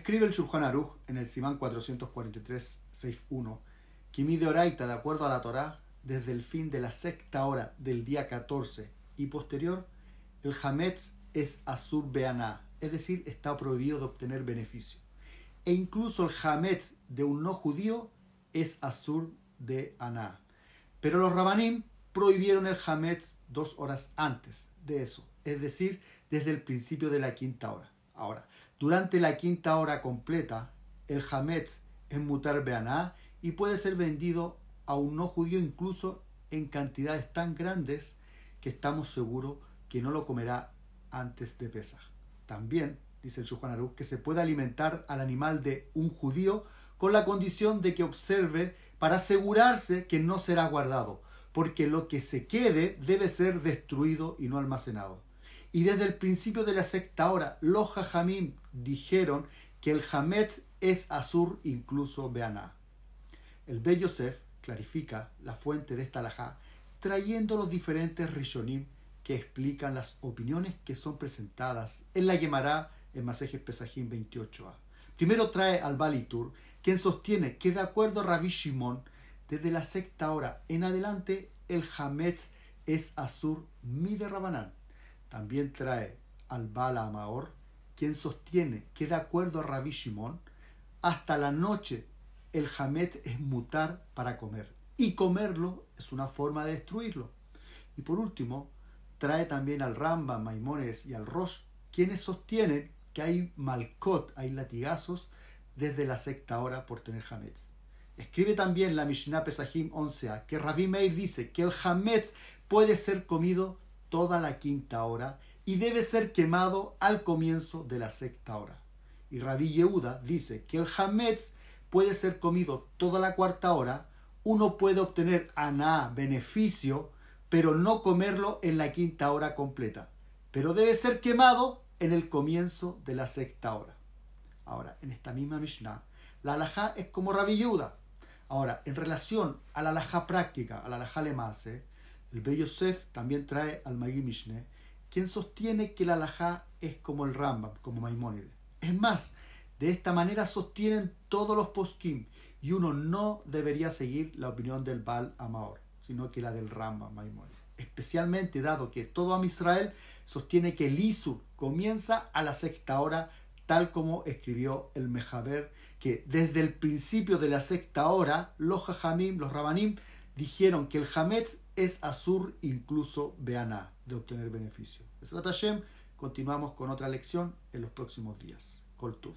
Escribe el Shulchan Aruch en el Simán 443, 6.1 que mide oraita de acuerdo a la Torá desde el fin de la sexta hora del día 14 y posterior, el Hametz es Azur Beaná, es decir, está prohibido de obtener beneficio. E incluso el Hametz de un no judío es Azur de Aná. Pero los Rabanim prohibieron el Hametz dos horas antes de eso, es decir, desde el principio de la quinta hora. Ahora, durante la quinta hora completa, el Hametz es mutar beaná y puede ser vendido a un no judío incluso en cantidades tan grandes que estamos seguros que no lo comerá antes de pesar También, dice el Shulchan Aruch, que se puede alimentar al animal de un judío con la condición de que observe para asegurarse que no será guardado, porque lo que se quede debe ser destruido y no almacenado. Y desde el principio de la sexta hora, lo jajamim dijeron que el Hametz es Azur incluso Beaná. El bello Yosef clarifica la fuente de esta Laja trayendo los diferentes Rishonim que explican las opiniones que son presentadas en la Gemara en Masejes Pesajim 28a. Primero trae al Balitur, quien sostiene que de acuerdo a Rabbi Shimon, desde la sexta hora en adelante el Hametz es Azur Mide Rabanán. También trae al Bala Amaor, quien sostiene que de acuerdo a Rabbi Shimon, hasta la noche el hametz es mutar para comer y comerlo es una forma de destruirlo. Y por último, trae también al Ramba, Maimones y al Rosh, quienes sostienen que hay malcot, hay latigazos desde la sexta hora por tener hametz. Escribe también la Mishnah Pesahim 11a que Rabbi Meir dice que el hametz puede ser comido toda la quinta hora y debe ser quemado al comienzo de la sexta hora. Y rabi Yehuda dice que el Hametz puede ser comido toda la cuarta hora, uno puede obtener aná, beneficio, pero no comerlo en la quinta hora completa, pero debe ser quemado en el comienzo de la sexta hora. Ahora, en esta misma Mishnah, la alajá es como Rabbi Yehuda. Ahora, en relación a la alajá práctica, a la alajá lemase, el Yosef también trae al magi Mishneh quien sostiene que la halajá es como el Rambam, como Maimónides. Es más, de esta manera sostienen todos los poskim y uno no debería seguir la opinión del Baal Amaor, sino que la del Rambam Maimónides. Especialmente dado que todo Am Israel sostiene que el Isur comienza a la sexta hora, tal como escribió el Mejaber, que desde el principio de la sexta hora los Jajamim, los Rabanim, dijeron que el Hametz es Azur, incluso Beana de obtener beneficio. Hashem, continuamos con otra lección en los próximos días. Coltuf.